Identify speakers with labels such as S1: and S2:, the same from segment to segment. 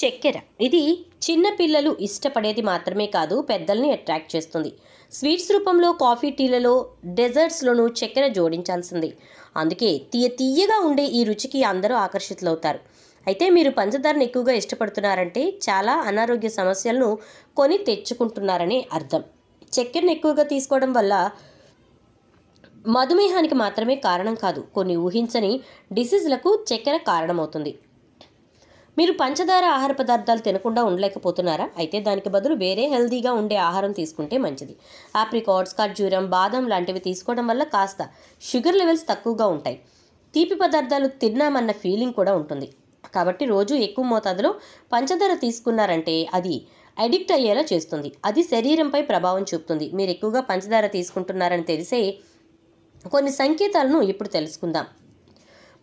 S1: చక్కెర ఇది చిన్నపిల్లలు ఇష్టపడేది మాత్రమే కాదు పెద్దల్ని అట్రాక్ట్ చేస్తుంది స్వీట్స్ రూపంలో కాఫీ టీలలో డెజర్ట్స్లోనూ చక్కెర జోడించాల్సింది అందుకే తీయ తీయగా ఉండే ఈ రుచికి అందరూ ఆకర్షితులవుతారు అయితే మీరు పంచదారను ఎక్కువగా ఇష్టపడుతున్నారంటే చాలా అనారోగ్య సమస్యలను కొని తెచ్చుకుంటున్నారనే అర్థం చక్కెరను ఎక్కువగా తీసుకోవడం వల్ల మధుమేహానికి మాత్రమే కారణం కాదు కొన్ని ఊహించని డిసీజ్లకు చక్కెర కారణమవుతుంది మీరు పంచదార ఆహార పదార్థాలు తినకుండా ఉండలేకపోతున్నారా అయితే దానికి బదులు వేరే హెల్దీగా ఉండే ఆహారం తీసుకుంటే మంచిది ఆప్రికాట్స్ ఖర్జూరం బాదం లాంటివి తీసుకోవడం వల్ల కాస్త షుగర్ లెవెల్స్ తక్కువగా ఉంటాయి తీపి పదార్థాలు తిన్నామన్న ఫీలింగ్ కూడా ఉంటుంది కాబట్టి రోజు ఎక్కువ మోతాదులో పంచదార తీసుకున్నారంటే అది అడిక్ట్ అయ్యేలా చేస్తుంది అది శరీరంపై ప్రభావం చూపుతుంది మీరు ఎక్కువగా పంచదార తీసుకుంటున్నారని తెలిసే కొన్ని సంకేతాలను ఇప్పుడు తెలుసుకుందాం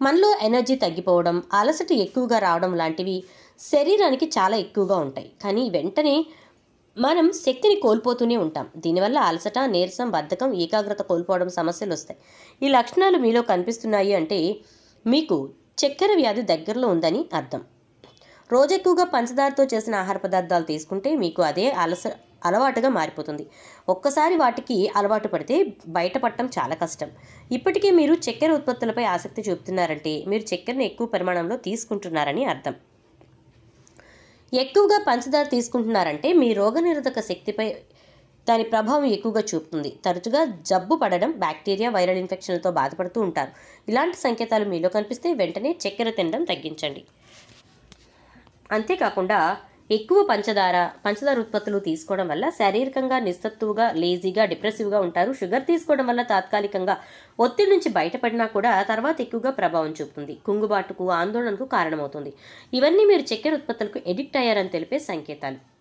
S1: మనలో ఎనర్జీ తగ్గిపోవడం అలసట ఎక్కువగా రావడం లాంటివి శరీరానికి చాలా ఎక్కువగా ఉంటాయి కానీ వెంటనే మనం శక్తిని కోల్పోతూనే ఉంటాం దీనివల్ల అలసట నీరసం బద్ధకం ఏకాగ్రత కోల్పోవడం సమస్యలు వస్తాయి ఈ లక్షణాలు మీలో కనిపిస్తున్నాయి అంటే మీకు చక్కెర వ్యాధి దగ్గరలో ఉందని అర్థం రోజెక్కువగా పంచదారతో చేసిన ఆహార పదార్థాలు తీసుకుంటే మీకు అదే అలస అలవాటుగా మారిపోతుంది ఒక్కసారి వాటికి అలవాటు పడితే బయటపడటం చాలా కష్టం ఇప్పటికే మీరు చక్కెర ఉత్పత్తులపై ఆసక్తి చూపుతున్నారంటే మీరు చక్కెరను ఎక్కువ పరిమాణంలో తీసుకుంటున్నారని అర్థం ఎక్కువగా పంచదార తీసుకుంటున్నారంటే మీ రోగనిరోధక శక్తిపై దాని ప్రభావం ఎక్కువగా చూపుతుంది తరచుగా జబ్బు పడడం బ్యాక్టీరియా వైరల్ ఇన్ఫెక్షన్లతో బాధపడుతూ ఉంటారు ఇలాంటి సంకేతాలు మీలో కనిపిస్తే వెంటనే చక్కెర తినడం తగ్గించండి అంతేకాకుండా ఎక్కువ పంచదార పంచదార ఉత్పత్తులు తీసుకోవడం వల్ల శారీరకంగా నిస్తత్తువుగా లేజీగా డిప్రెసివ్గా ఉంటారు షుగర్ తీసుకోవడం వల్ల తాత్కాలికంగా ఒత్తిడి నుంచి బయటపడినా కూడా తర్వాత ఎక్కువగా ప్రభావం చూపుతుంది కుంగుబాటుకు ఆందోళనకు కారణమవుతుంది ఇవన్నీ మీరు చక్కెర ఉత్పత్తులకు ఎడిక్ట్ అయ్యారని తెలిపే సంకేతాలు